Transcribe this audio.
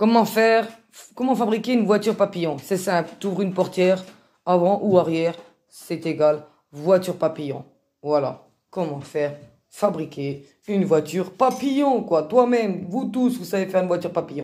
Comment faire Comment fabriquer une voiture papillon C'est simple, ouvres une portière, avant ou arrière, c'est égal, voiture papillon. Voilà, comment faire Fabriquer une voiture papillon, quoi. Toi-même, vous tous, vous savez faire une voiture papillon.